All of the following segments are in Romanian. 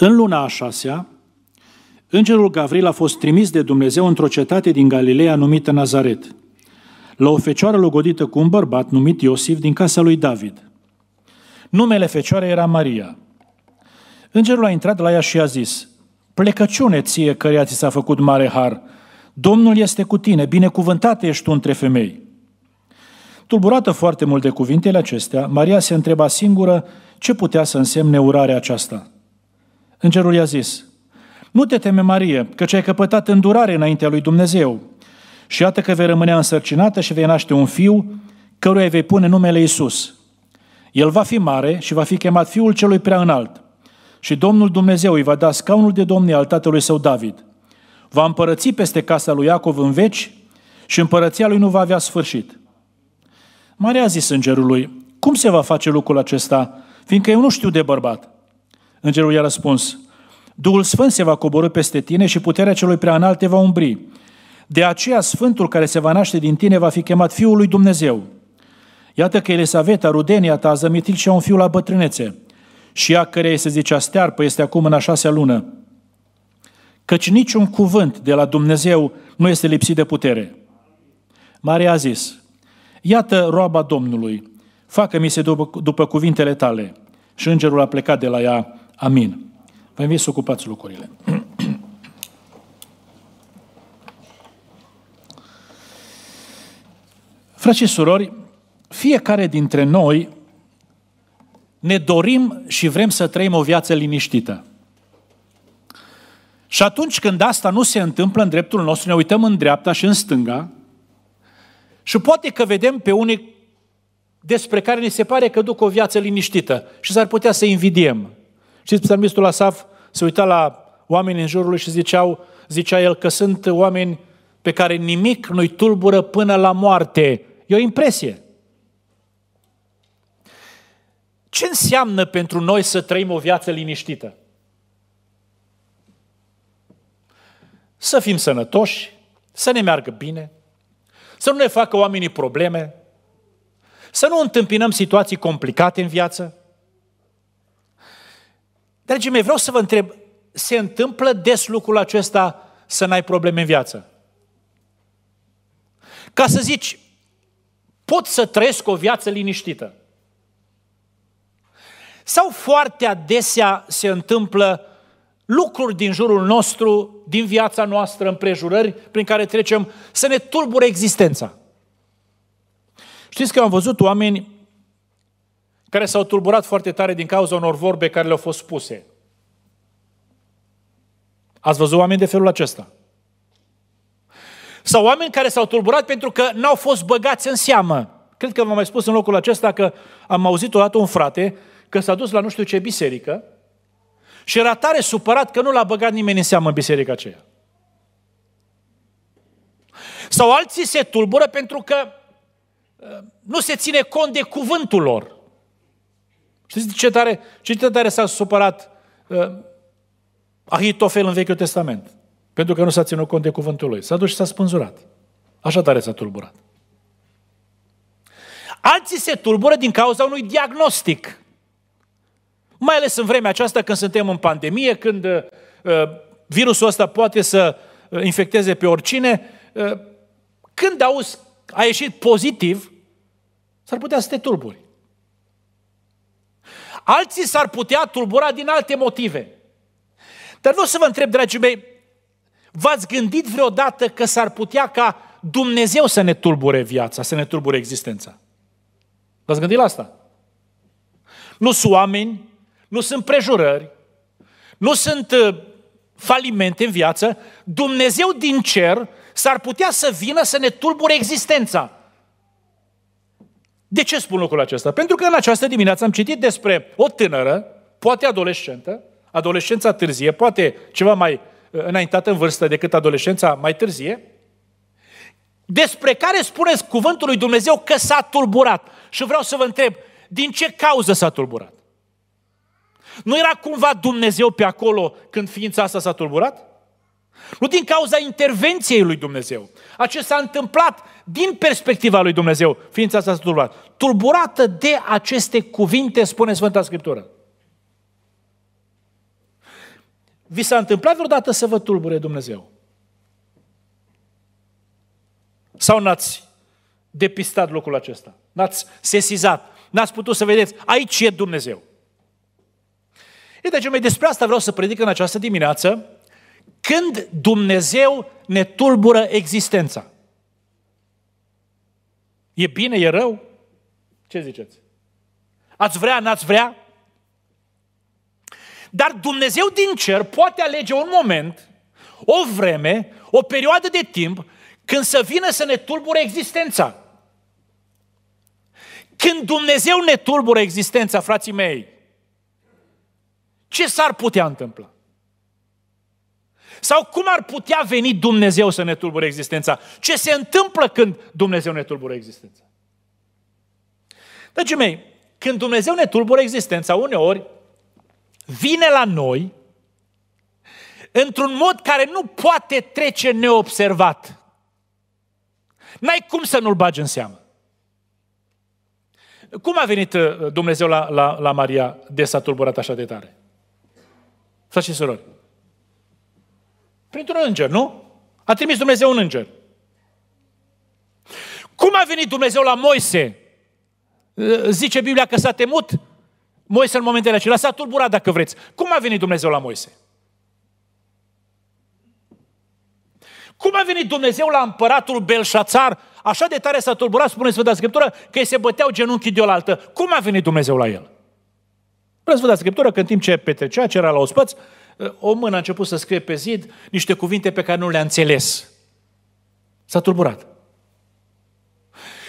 În luna a șasea, îngerul Gavril a fost trimis de Dumnezeu într-o cetate din Galileea numită Nazaret, la o fecioară logodită cu un bărbat numit Iosif din casa lui David. Numele fecioarei era Maria. Îngerul a intrat la ea și a zis, Plecăciune ție căreia ți s-a făcut mare har, Domnul este cu tine, binecuvântată ești tu între femei. Tulburată foarte mult de cuvintele acestea, Maria se întreba singură ce putea să însemne urarea aceasta – Îngerul i-a zis, nu te teme, Marie, ce ai căpătat îndurare înaintea lui Dumnezeu. Și iată că vei rămâne însărcinată și vei naște un fiu, căruia vei pune numele Isus. El va fi mare și va fi chemat Fiul Celui Prea Înalt. Și Domnul Dumnezeu îi va da scaunul de domnie al tatălui său David. Va împărăți peste casa lui Iacov în veci și împărăția lui nu va avea sfârșit. Maria a zis îngerului, cum se va face lucrul acesta, fiindcă eu nu știu de bărbat. Îngerul i-a răspuns, Duhul Sfânt se va coborâ peste tine și puterea celui preanalt te va umbri. De aceea Sfântul care se va naște din tine va fi chemat Fiul lui Dumnezeu. Iată că Elisaveta, rudenia ta, a zămitit și un fiu la bătrânețe. Și ea care se zicea stearpă este acum în a șasea lună. Căci niciun cuvânt de la Dumnezeu nu este lipsit de putere. Maria a zis, Iată roaba Domnului, facă-mi se după, după cuvintele tale. Și îngerul a plecat de la ea Amin. Vă invit să ocupați locurile. Frați și surori, fiecare dintre noi ne dorim și vrem să trăim o viață liniștită. Și atunci când asta nu se întâmplă în dreptul nostru, ne uităm în dreapta și în stânga și poate că vedem pe unii despre care ne se pare că duc o viață liniștită și s-ar putea să invidiem. Știți, psalmistul Asaf se uita la oameni în jurul lui și ziceau, zicea el că sunt oameni pe care nimic nu-i tulbură până la moarte. E o impresie. Ce înseamnă pentru noi să trăim o viață liniștită? Să fim sănătoși, să ne meargă bine, să nu ne facă oamenii probleme, să nu întâmpinăm situații complicate în viață, Dragii mei, vreau să vă întreb, se întâmplă des lucrul acesta să n-ai probleme în viață? Ca să zici, pot să trăiesc o viață liniștită. Sau foarte adesea se întâmplă lucruri din jurul nostru, din viața noastră, împrejurări prin care trecem, să ne tulbure existența. Știți că am văzut oameni care s-au tulburat foarte tare din cauza unor vorbe care le-au fost spuse. Ați văzut oameni de felul acesta? Sau oameni care s-au tulburat pentru că n-au fost băgați în seamă. Cred că v-am mai spus în locul acesta că am auzit odată un frate că s-a dus la nu știu ce biserică și era tare supărat că nu l-a băgat nimeni în seamă în biserica aceea. Sau alții se tulbură pentru că uh, nu se ține cont de cuvântul lor. Știți ce tare, ce tare s-a supărat uh, Ahitofel în Vechiul Testament? Pentru că nu s-a ținut cont de cuvântul lui. S-a dus și s-a spânzurat. Așa tare s-a tulburat. Alții se tulbură din cauza unui diagnostic. Mai ales în vremea aceasta când suntem în pandemie, când uh, virusul ăsta poate să uh, infecteze pe oricine, uh, când auzi, a ieșit pozitiv, s-ar putea să te tulburi. Alții s-ar putea tulbura din alte motive. Dar vreau să vă întreb, dragii mei, v-ați gândit vreodată că s-ar putea ca Dumnezeu să ne tulbure viața, să ne tulbure existența? V-ați gândit la asta? Nu sunt oameni, nu sunt prejurări, nu sunt uh, falimente în viață, Dumnezeu din cer s-ar putea să vină să ne tulbure existența. De ce spun lucrul acesta? Pentru că în această dimineață am citit despre o tânără, poate adolescentă, adolescența târzie, poate ceva mai uh, înaintată în vârstă decât adolescența mai târzie, despre care spuneți cuvântul lui Dumnezeu că s-a tulburat. Și vreau să vă întreb, din ce cauză s-a tulburat? Nu era cumva Dumnezeu pe acolo când ființa asta s-a tulburat? Nu din cauza intervenției lui Dumnezeu. A ce s-a întâmplat din perspectiva lui Dumnezeu, ființa s-a tulburat. Tulburată de aceste cuvinte, spune Sfânta Scriptură. Vi s-a întâmplat vreodată să vă tulbure Dumnezeu? Sau n-ați depistat locul acesta? N-ați sesizat? N-ați putut să vedeți? Aici e Dumnezeu. Iată, deci, despre asta vreau să predic în această dimineață când Dumnezeu ne tulbură existența. E bine, e rău? Ce ziceți? Ați vrea, n-ați vrea? Dar Dumnezeu din cer poate alege un moment, o vreme, o perioadă de timp când să vină să ne tulbure existența. Când Dumnezeu ne tulbură existența, frații mei, ce s-ar putea întâmpla? Sau cum ar putea veni Dumnezeu să ne tulbure existența? Ce se întâmplă când Dumnezeu ne tulbure existența? Dragii mei, când Dumnezeu ne tulbure existența, uneori vine la noi într-un mod care nu poate trece neobservat. N-ai cum să nu-l bagi în seamă. Cum a venit uh, Dumnezeu la, la, la Maria de s-a tulburat așa de tare? Frați și surori, Printr-un înger, nu? A trimis Dumnezeu un înger. Cum a venit Dumnezeu la Moise? Zice Biblia că s-a temut Moise în momentele acelea, s-a tulburat dacă vreți. Cum a venit Dumnezeu la Moise? Cum a venit Dumnezeu la împăratul Belșațar? Așa de tare s-a tulburat, spune Sfânta Scriptură, că îi se băteau genunchii de oaltă. Cum a venit Dumnezeu la el? Spune Sfânta Scriptură că în timp ce petrecea, ce era la ospăți, Ă, o mână a început să scrie pe zid niște cuvinte pe care nu le-a înțeles. S-a tulburat.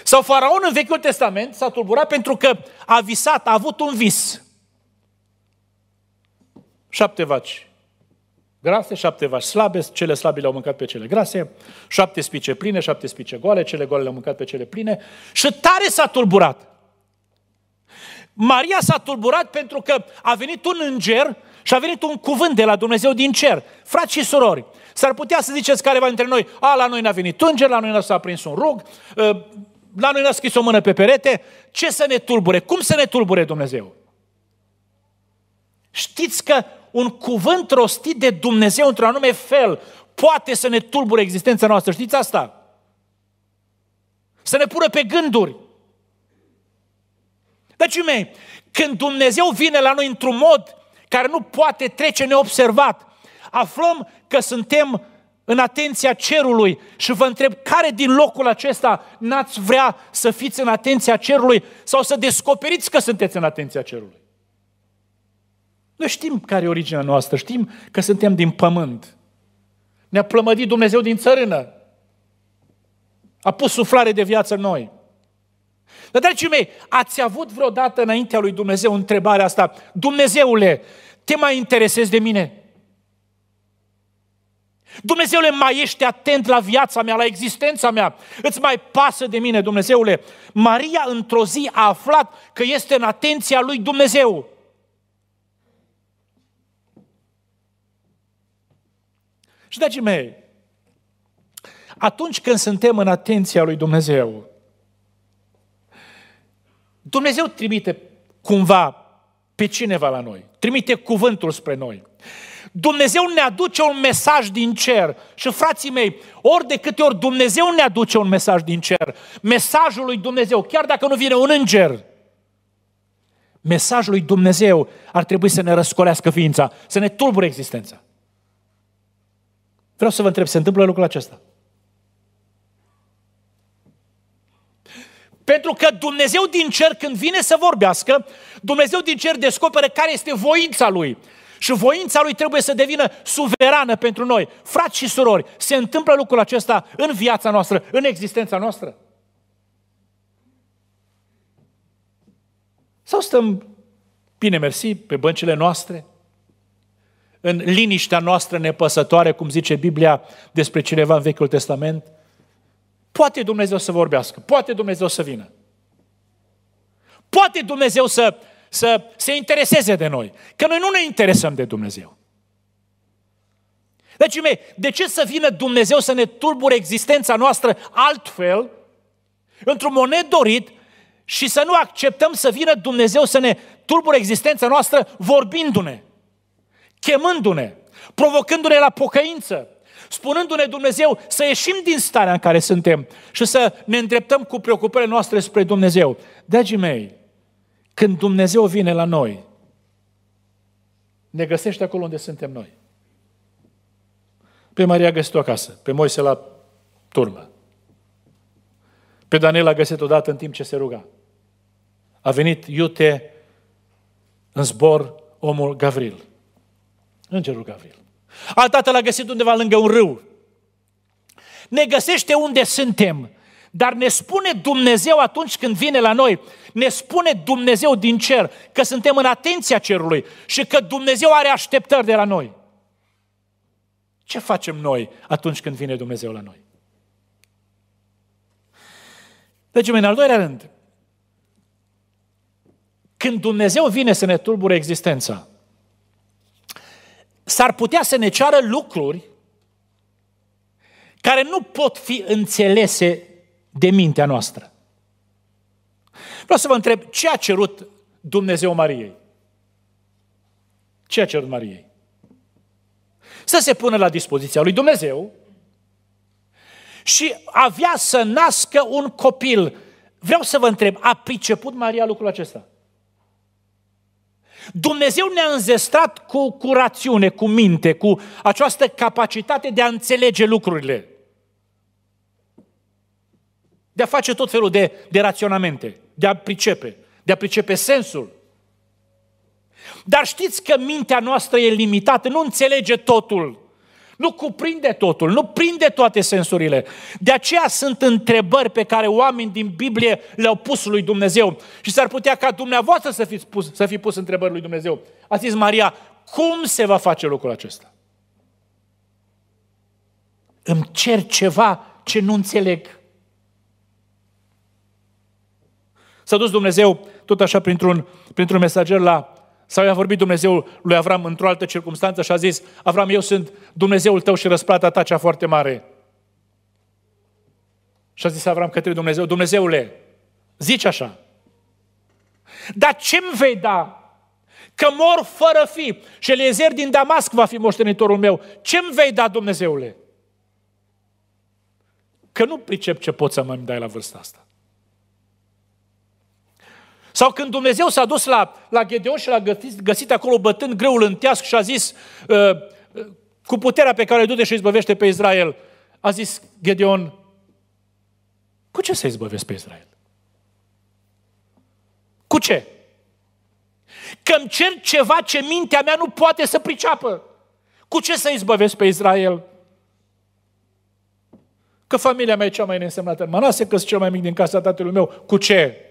Sau faraon în Vechiul Testament s-a tulburat pentru că a visat, a avut un vis. Șapte vaci grase, șapte vaci slabe, cele slabe le-au mâncat pe cele grase, șapte spice pline, șapte spice goale, cele goale le-au mâncat pe cele pline și tare s-a tulburat. Maria s-a tulburat pentru că a venit un înger și a venit un cuvânt de la Dumnezeu din cer. Frați și surori, s-ar putea să ziceți careva dintre noi, a, la noi n-a venit înger, la noi n-a s-a prins un rug, ă, la noi n-a scris o mână pe perete. Ce să ne tulbure? Cum să ne tulbure Dumnezeu? Știți că un cuvânt rostit de Dumnezeu într-un anume fel poate să ne tulbure existența noastră. Știți asta? Să ne pură pe gânduri. Deci, mei, când Dumnezeu vine la noi într-un mod care nu poate trece neobservat. Aflăm că suntem în atenția cerului și vă întreb care din locul acesta n-ați vrea să fiți în atenția cerului sau să descoperiți că sunteți în atenția cerului. Noi știm care e originea noastră, știm că suntem din pământ. Ne-a plămădit Dumnezeu din țărână. A pus suflare de viață în noi. Dar, dragii mei, ați avut vreodată înaintea lui Dumnezeu întrebarea asta? Dumnezeule, te mai interesezi de mine? Dumnezeule, mai ești atent la viața mea, la existența mea. Îți mai pasă de mine, Dumnezeule. Maria într-o zi a aflat că este în atenția lui Dumnezeu. Și, dragii mei, atunci când suntem în atenția lui Dumnezeu, Dumnezeu trimite cumva pe cineva la noi. Trimite cuvântul spre noi. Dumnezeu ne aduce un mesaj din cer. Și frații mei, ori de câte ori Dumnezeu ne aduce un mesaj din cer, mesajul lui Dumnezeu, chiar dacă nu vine un înger, mesajul lui Dumnezeu ar trebui să ne răscolească ființa, să ne tulbure existența. Vreau să vă întreb, se întâmplă lucrul acesta? Pentru că Dumnezeu din cer, când vine să vorbească, Dumnezeu din cer descoperă care este voința Lui. Și voința Lui trebuie să devină suverană pentru noi. Frați și surori, se întâmplă lucrul acesta în viața noastră, în existența noastră? Sau stăm bine mersi pe băncile noastre, în liniștea noastră nepăsătoare, cum zice Biblia despre cineva în Vechiul Testament – Poate Dumnezeu să vorbească, poate Dumnezeu să vină. Poate Dumnezeu să, să se intereseze de noi, că noi nu ne interesăm de Dumnezeu. Deci, mei, de ce să vină Dumnezeu să ne tulbure existența noastră altfel, într-un mod dorit, și să nu acceptăm să vină Dumnezeu să ne tulbure existența noastră vorbindu-ne, chemându-ne, provocându-ne la pocăință, spunându-ne Dumnezeu să ieșim din starea în care suntem și să ne îndreptăm cu preocupările noastre spre Dumnezeu. Dragii mei, când Dumnezeu vine la noi, ne găsește acolo unde suntem noi. Pe Maria găsit-o acasă, pe Moise la turmă. Pe Daniel a găsit odată în timp ce se ruga. A venit iute în zbor omul Gavril, îngerul Gavril. Altată l-a găsit undeva lângă un râu. Ne găsește unde suntem, dar ne spune Dumnezeu atunci când vine la noi, ne spune Dumnezeu din cer că suntem în atenția cerului și că Dumnezeu are așteptări de la noi. Ce facem noi atunci când vine Dumnezeu la noi? Deci, în al doilea rând, când Dumnezeu vine să ne tulbure existența, s-ar putea să ne ceară lucruri care nu pot fi înțelese de mintea noastră. Vreau să vă întreb, ce a cerut Dumnezeu Mariei? Ce a cerut Mariei? Să se pună la dispoziția lui Dumnezeu și avea să nască un copil. Vreau să vă întreb, a priceput Maria lucrul acesta? Dumnezeu ne-a înzestrat cu, cu rațiune, cu minte, cu această capacitate de a înțelege lucrurile. De a face tot felul de, de raționamente, de a pricepe, de a pricepe sensul. Dar știți că mintea noastră e limitată, nu înțelege totul. Nu cuprinde totul, nu prinde toate sensurile. De aceea sunt întrebări pe care oameni din Biblie le-au pus lui Dumnezeu. Și s-ar putea ca dumneavoastră să, fiți pus, să fi pus întrebări lui Dumnezeu. A zis Maria, cum se va face lucrul acesta? Îmi cer ceva ce nu înțeleg. S-a dus Dumnezeu tot așa printr-un, printr-un mesager la sau i-a vorbit Dumnezeu lui Avram într-o altă circunstanță și a zis, Avram, eu sunt Dumnezeul tău și răsplata ta cea foarte mare. Și a zis Avram către Dumnezeu, Dumnezeule, zici așa, dar ce-mi vei da? Că mor fără fi și Eliezer din Damasc va fi moștenitorul meu. Ce-mi vei da, Dumnezeule? Că nu pricep ce pot să mă dai la vârsta asta. Sau când Dumnezeu s-a dus la, la Gedeon și l-a găsit, găsit acolo bătând greul în teasc și a zis, uh, uh, cu puterea pe care o du-te și izbăvește pe Israel, a zis Gedeon, cu ce să izbăvesc pe Israel? Cu ce? Că îmi cer ceva ce mintea mea nu poate să priceapă. Cu ce să izbăvesc pe Israel? Că familia mea e cea mai neînsemnată în Manase, că sunt cel mai mic din casa tatălui meu. Cu ce?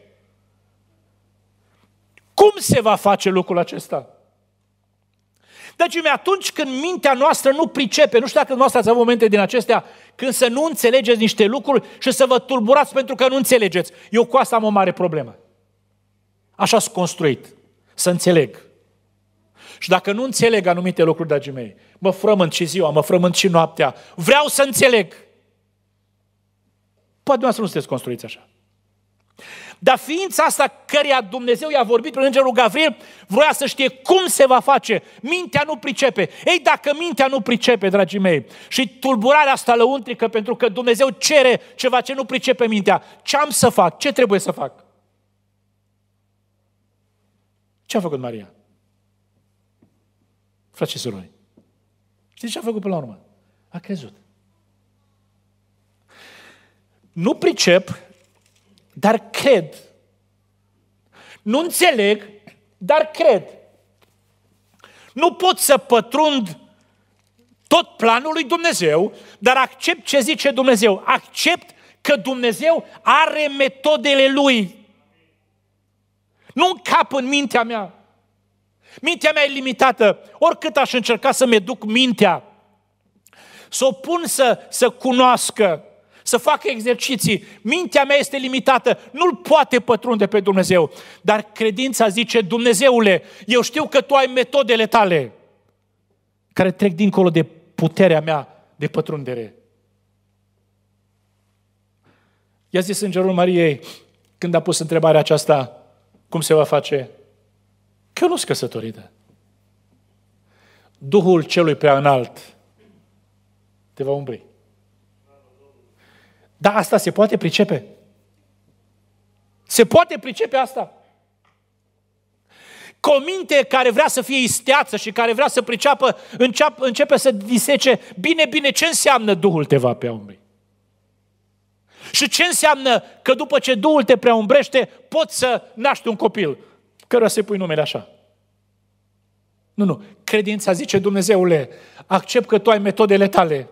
Cum se va face lucrul acesta? Deci, atunci când mintea noastră nu pricepe, nu știu dacă noastră ați avut momente din acestea, când să nu înțelegeți niște lucruri și să vă tulburați pentru că nu înțelegeți. Eu cu asta am o mare problemă. Așa sunt construit. Să înțeleg. Și dacă nu înțeleg anumite lucruri, dragii mei, mă frământ și ziua, mă frământ și noaptea. Vreau să înțeleg. Poate dumneavoastră nu sunteți construiți așa. Dar ființa asta căreia Dumnezeu i-a vorbit prin Îngerul Gavril, vroia să știe cum se va face. Mintea nu pricepe. Ei, dacă mintea nu pricepe, dragii mei, și tulburarea asta lăuntrică, pentru că Dumnezeu cere ceva ce nu pricepe mintea, ce am să fac? Ce trebuie să fac? Ce a făcut Maria? Frate și surori, știți ce a făcut până la urmă? A crezut. Nu pricep dar cred. Nu înțeleg, dar cred. Nu pot să pătrund tot planul lui Dumnezeu, dar accept ce zice Dumnezeu. Accept că Dumnezeu are metodele Lui. Nu încap în mintea mea. Mintea mea e limitată. Oricât aș încerca să-mi duc mintea, să o pun să, să cunoască, să facă exerciții. Mintea mea este limitată, nu-l poate pătrunde pe Dumnezeu. Dar credința zice, Dumnezeule, eu știu că tu ai metodele tale care trec dincolo de puterea mea de pătrundere. I-a zis Îngerul Mariei, când a pus întrebarea aceasta, cum se va face? Că eu nu sunt căsătorită. Duhul celui prea înalt te va umbri. Dar asta se poate pricepe. Se poate pricepe asta. Cominte care vrea să fie isteață și care vrea să priceapă, înceapă începe să disece bine, bine ce înseamnă Duhul te va preaumbri. Și ce înseamnă că după ce Duhul te preumbrește poți să naști un copil, căruia să-i pui numele așa. Nu, nu. Credința zice, Dumnezeule, accept că tu ai metodele tale,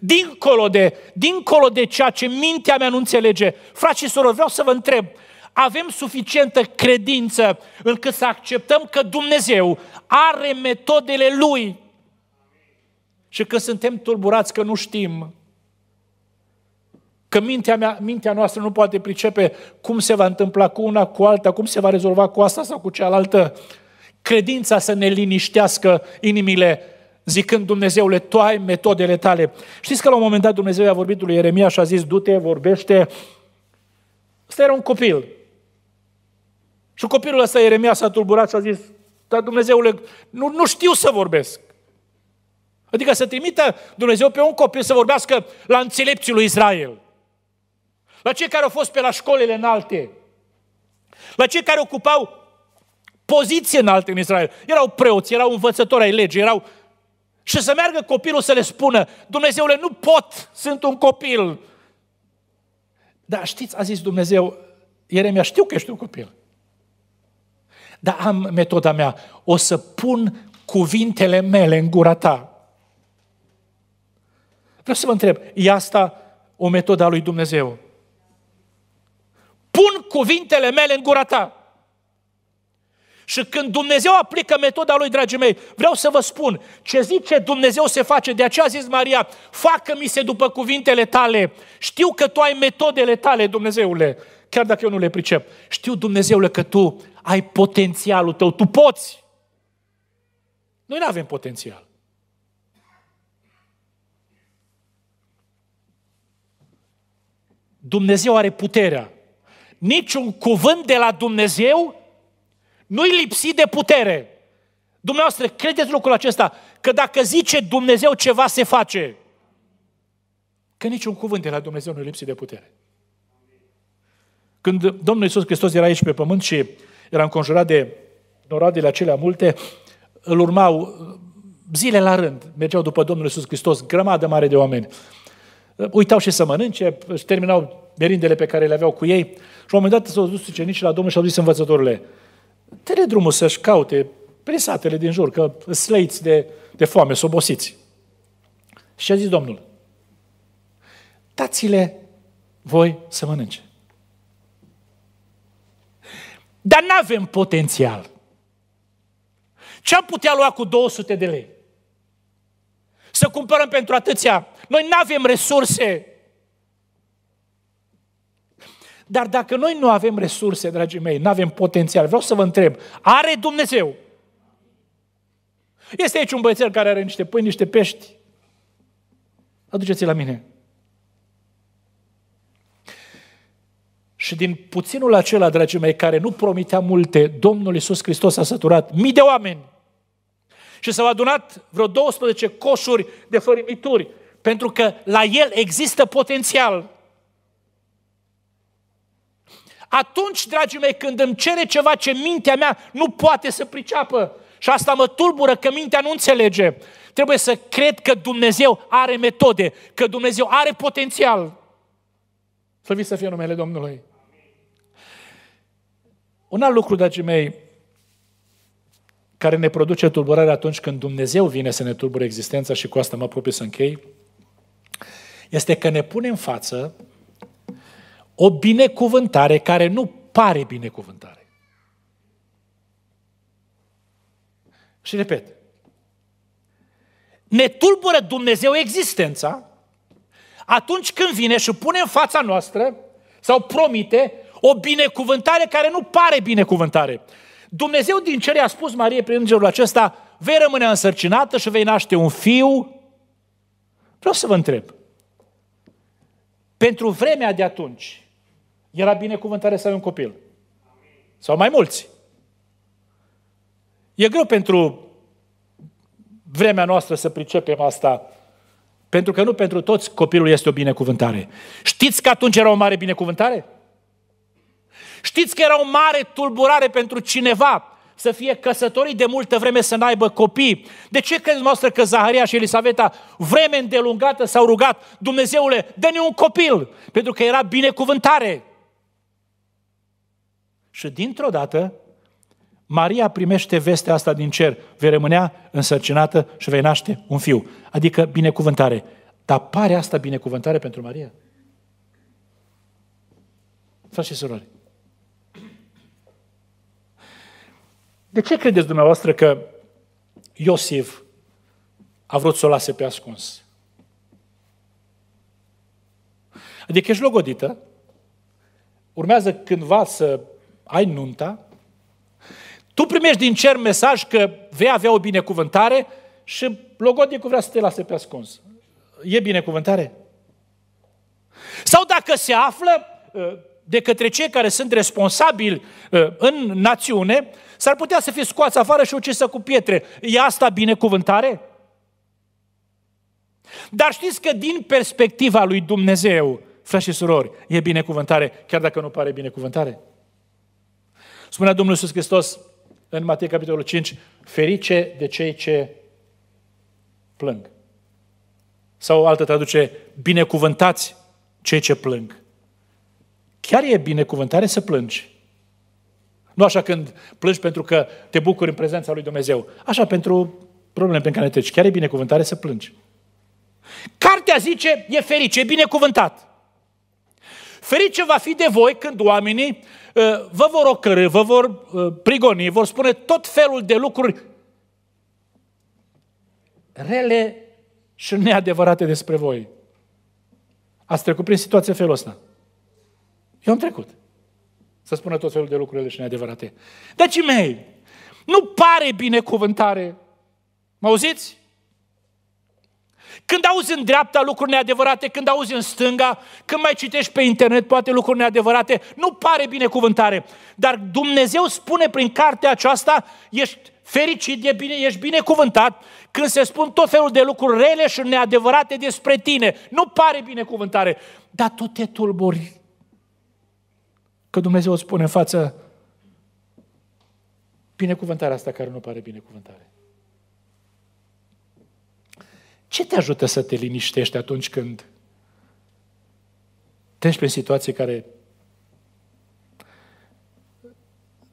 Dincolo de, dincolo de ceea ce mintea mea nu înțelege. Frați și surori, vreau să vă întreb, avem suficientă credință încât să acceptăm că Dumnezeu are metodele Lui și că suntem tulburați că nu știm, că mintea, mea, mintea noastră nu poate pricepe cum se va întâmpla cu una, cu alta, cum se va rezolva cu asta sau cu cealaltă. Credința să ne liniștească inimile zicând Dumnezeule, Tu ai metodele tale. Știți că la un moment dat Dumnezeu i-a vorbit lui Ieremia și a zis, du-te, vorbește. Ăsta era un copil. Și copilul ăsta, Ieremia, s-a tulburat și a zis, dar Dumnezeule, nu, nu știu să vorbesc. Adică să trimită Dumnezeu pe un copil să vorbească la înțelepții lui Israel. La cei care au fost pe la școlile înalte. La cei care ocupau poziție înalte în Israel. Erau preoți, erau învățători ai legii, erau și să meargă copilul să le spună, Dumnezeule, nu pot, sunt un copil. Dar știți, a zis Dumnezeu, Ieremia, știu că ești un copil. Dar am metoda mea, o să pun cuvintele mele în gura ta. Vreau să vă întreb, e asta o metodă a lui Dumnezeu? Pun cuvintele mele în gura ta. Și când Dumnezeu aplică metoda lui, dragii mei, vreau să vă spun, ce zice Dumnezeu se face. De aceea a zis Maria, facă-mi se după cuvintele tale. Știu că tu ai metodele tale, Dumnezeule, chiar dacă eu nu le pricep. Știu, Dumnezeule, că tu ai potențialul tău, tu poți. Noi nu avem potențial. Dumnezeu are puterea. Niciun cuvânt de la Dumnezeu nu-i lipsi de putere. Dumneavoastră, credeți lucrul acesta, că dacă zice Dumnezeu ceva, se face. Că niciun cuvânt de la Dumnezeu nu-i lipsi de putere. Când Domnul Iisus Hristos era aici pe pământ și era înconjurat de noradele acelea multe, îl urmau zile la rând, mergeau după Domnul Iisus Hristos, grămadă mare de oameni. Uitau și să mănânce, își terminau merindele pe care le aveau cu ei și la un moment dat s-au dus nici la Domnul și au zis învățătorule, tere drumul să-și caute prin satele din jur, că slăiți de, de foame, să obosiți. Și a zis Domnul, dați-le voi să mănânce. Dar nu avem potențial. Ce am putea lua cu 200 de lei? Să cumpărăm pentru atâția. Noi nu avem resurse dar dacă noi nu avem resurse, dragii mei, nu avem potențial, vreau să vă întreb, are Dumnezeu? Este aici un băiețel care are niște pâini, niște pești. aduceți l la mine. Și din puținul acela, dragii mei, care nu promitea multe, Domnul Iisus Hristos a săturat mii de oameni. Și s-au adunat vreo 12 coșuri de fărimituri. pentru că la el există potențial. Atunci, dragii mei, când îmi cere ceva ce mintea mea nu poate să priceapă, și asta mă tulbură că mintea nu înțelege, trebuie să cred că Dumnezeu are metode, că Dumnezeu are potențial. Slăvit să fie numele Domnului. Un alt lucru, dragii mei, care ne produce tulburare atunci când Dumnezeu vine să ne tulbure existența și cu asta mă apropii să închei, este că ne pune în față o binecuvântare care nu pare binecuvântare. Și repet, ne tulbură Dumnezeu existența atunci când vine și pune în fața noastră sau promite o binecuvântare care nu pare binecuvântare. Dumnezeu din cer i-a spus Marie prin îngerul acesta, vei rămâne însărcinată și vei naște un fiu. Vreau să vă întreb, pentru vremea de atunci era binecuvântare să ai un copil. Sau mai mulți. E greu pentru vremea noastră să pricepem asta, pentru că nu pentru toți copilul este o binecuvântare. Știți că atunci era o mare binecuvântare? Știți că era o mare tulburare pentru cineva să fie căsătorii de multă vreme, să n-aibă copii. De ce credeți noastră că Zaharia și Elisaveta vreme îndelungată s-au rugat, Dumnezeule, dă-ne un copil, pentru că era binecuvântare. Și dintr-o dată, Maria primește vestea asta din cer. Vei rămânea însărcinată și vei naște un fiu. Adică binecuvântare. Dar pare asta binecuvântare pentru Maria? Frate și surori, De ce credeți dumneavoastră că Iosif a vrut să o lase pe ascuns? Adică ești logodită, urmează cândva să ai nunta, tu primești din cer mesaj că vei avea o binecuvântare și logodicul vrea să te lase pe ascuns. E binecuvântare? Sau dacă se află uh, de către cei care sunt responsabili uh, în națiune, S-ar putea să fie scoasă afară și ucisă cu pietre. E asta binecuvântare? Dar știți că din perspectiva lui Dumnezeu, frați și surori, e binecuvântare, chiar dacă nu pare binecuvântare. Spunea Domnul Iisus Hristos în Matei capitolul 5, ferice de cei ce plâng. Sau o altă traduce, binecuvântați cei ce plâng. Chiar e binecuvântare să plângi. Nu așa când plângi pentru că te bucuri în prezența lui Dumnezeu. Așa pentru probleme pe care treci. Chiar e binecuvântare să plângi. Cartea zice, e ferice, e binecuvântat. Ferice va fi de voi când oamenii uh, vă vor ocărâ, vă vor uh, prigoni, vor spune tot felul de lucruri rele și neadevărate despre voi. Ați trecut prin situația felul ăsta. Eu am trecut să spună tot felul de lucruri și neadevărate. Deci mei, nu pare binecuvântare. Mă auziți? Când auzi în dreapta lucruri neadevărate, când auzi în stânga, când mai citești pe internet poate lucruri neadevărate, nu pare binecuvântare. Dar Dumnezeu spune prin cartea aceasta, ești fericit, e bine, ești binecuvântat când se spun tot felul de lucruri rele și neadevărate despre tine. Nu pare binecuvântare, dar tu te tulburi că Dumnezeu îți spune în față binecuvântarea asta care nu pare binecuvântare. Ce te ajută să te liniștești atunci când treci prin situații care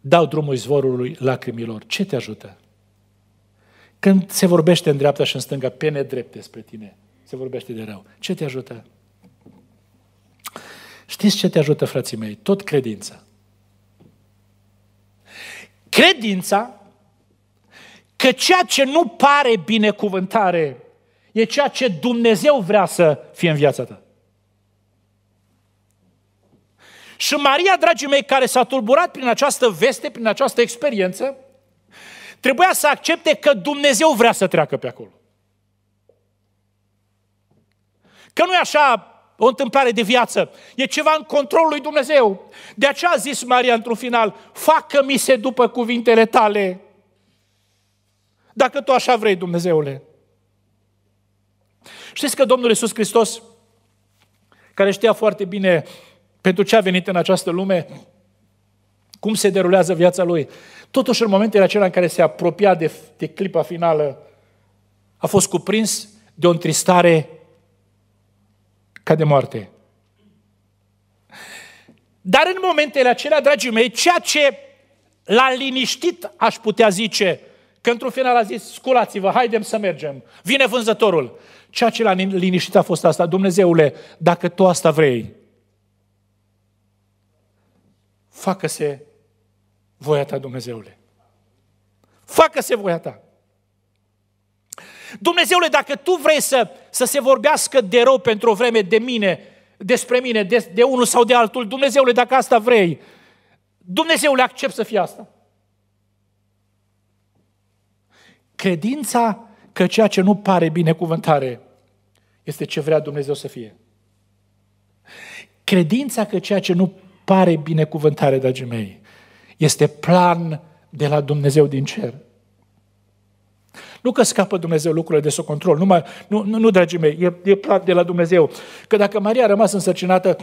dau drumul izvorului lacrimilor? Ce te ajută? Când se vorbește în dreapta și în stânga, pe nedrept despre tine, se vorbește de rău. Ce te ajută? Știți ce te ajută, frații mei? Tot credința. Credința că ceea ce nu pare binecuvântare e ceea ce Dumnezeu vrea să fie în viața ta. Și Maria, dragii mei, care s-a tulburat prin această veste, prin această experiență, trebuia să accepte că Dumnezeu vrea să treacă pe acolo. Că nu e așa o întâmplare de viață. E ceva în controlul lui Dumnezeu. De aceea a zis Maria într-un final, facă-mi se după cuvintele tale. Dacă tu așa vrei, Dumnezeule. Știți că Domnul Iisus Hristos, care știa foarte bine pentru ce a venit în această lume, cum se derulează viața lui, totuși în momentele acelea în care se apropia de, de clipa finală, a fost cuprins de o întristare ca de moarte. Dar în momentele acelea, dragii mei, ceea ce l-a liniștit, aș putea zice, că într-un final a zis, sculați-vă, haidem să mergem, vine vânzătorul. Ceea ce l-a liniștit a fost asta, Dumnezeule, dacă tu asta vrei, facă-se voia ta, Dumnezeule. Facă-se voia ta. Dumnezeule, dacă tu vrei să, să se vorbească de rău pentru o vreme de mine, despre mine, de, de unul sau de altul, Dumnezeule, dacă asta vrei, Dumnezeule, accept să fie asta. Credința că ceea ce nu pare binecuvântare este ce vrea Dumnezeu să fie. Credința că ceea ce nu pare binecuvântare, dragii mei, este plan de la Dumnezeu din cer. Nu că scapă Dumnezeu lucrurile de sub control, numai, nu, nu, nu, dragii mei, e, e plat de la Dumnezeu. Că dacă Maria a rămas însărcinată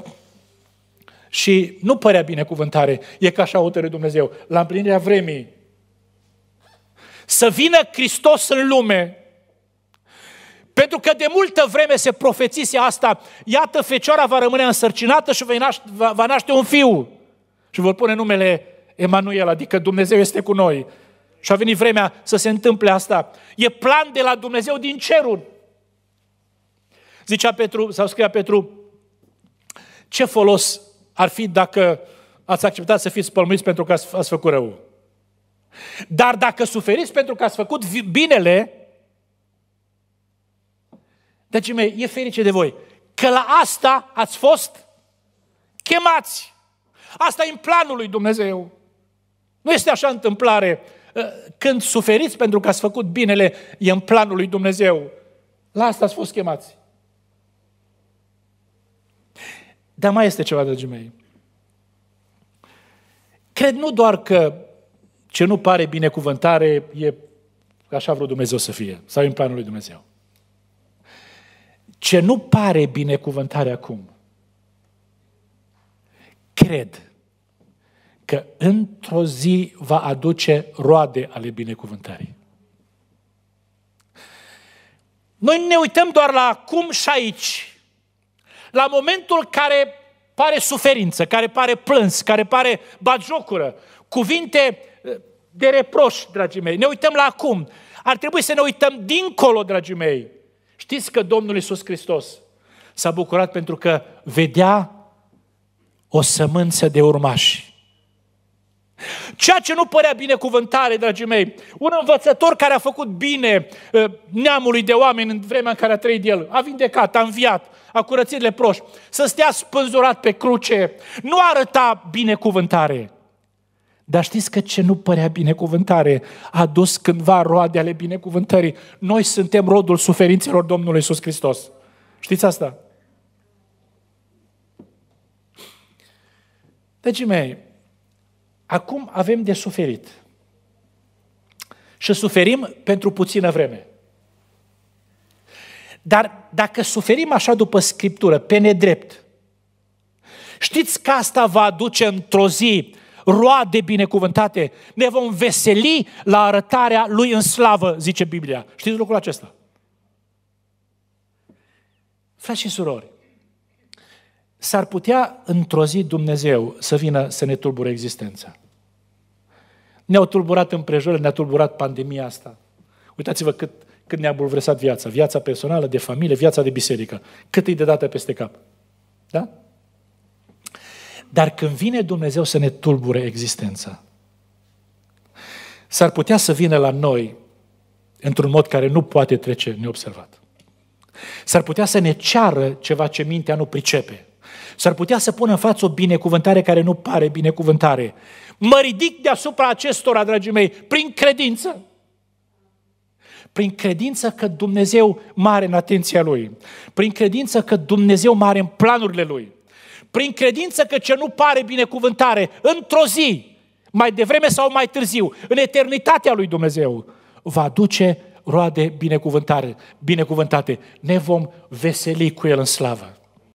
și nu părea binecuvântare, e ca așa hotărât Dumnezeu, la împlinirea vremii, să vină Hristos în lume, pentru că de multă vreme se profețise asta, iată, Fecioara va rămâne însărcinată și va naște, va, va naște un fiu. Și vor pune numele Emanuel, adică Dumnezeu este cu noi. Și a venit vremea să se întâmple asta. E plan de la Dumnezeu din cerul. Zicea Petru, sau scria Petru, ce folos ar fi dacă ați acceptat să fiți pălmuiți pentru că ați, ați făcut rău? Dar dacă suferiți pentru că ați făcut binele, deci mei, e ferice de voi, că la asta ați fost chemați. Asta e în planul lui Dumnezeu. Nu este așa întâmplare când suferiți pentru că ați făcut binele, e în planul lui Dumnezeu. La asta ați fost chemați. Dar mai este ceva, dragii mei. Cred nu doar că ce nu pare binecuvântare e așa vreau Dumnezeu să fie, sau în planul lui Dumnezeu. Ce nu pare binecuvântare acum, cred că într-o zi va aduce roade ale binecuvântării. Noi ne uităm doar la acum și aici, la momentul care pare suferință, care pare plâns, care pare bagiocură, cuvinte eh, de reproș, dragii mei. Ne uităm la acum. Ar trebui să ne uităm dincolo, dragii mei. Știți că Domnul Isus Hristos s-a bucurat pentru că vedea o sămânță de urmași. Ceea ce nu părea binecuvântare, dragii mei, un învățător care a făcut bine ă, neamului de oameni în vremea în care a trăit el, a vindecat, a înviat, a curățit leproși, să stea spânzurat pe cruce, nu arăta binecuvântare. Dar știți că ce nu părea binecuvântare a dus cândva roade ale binecuvântării. Noi suntem rodul suferințelor Domnului Iisus Hristos. Știți asta? Deci, mei, acum avem de suferit. Și suferim pentru puțină vreme. Dar dacă suferim așa după Scriptură, pe nedrept, știți că asta va aduce într-o zi roade binecuvântate, ne vom veseli la arătarea Lui în slavă, zice Biblia. Știți lucrul acesta? Frați și surori, s-ar putea într-o zi Dumnezeu să vină să ne tulbure existența. Ne-au tulburat împrejurile, ne-a tulburat pandemia asta. Uitați-vă cât, cât ne-a bulversat viața. Viața personală, de familie, viața de biserică. Cât e de dată peste cap. Da? Dar când vine Dumnezeu să ne tulbure existența, s-ar putea să vină la noi într-un mod care nu poate trece neobservat. S-ar putea să ne ceară ceva ce mintea nu pricepe. S-ar putea să pună în față o binecuvântare care nu pare binecuvântare. Mă ridic deasupra acestora, dragii mei, prin credință. Prin credință că Dumnezeu mare în atenția Lui. Prin credință că Dumnezeu mare în planurile Lui. Prin credință că ce nu pare binecuvântare, într-o zi, mai devreme sau mai târziu, în eternitatea Lui Dumnezeu, va duce roade binecuvântare, binecuvântate. Ne vom veseli cu El în slavă.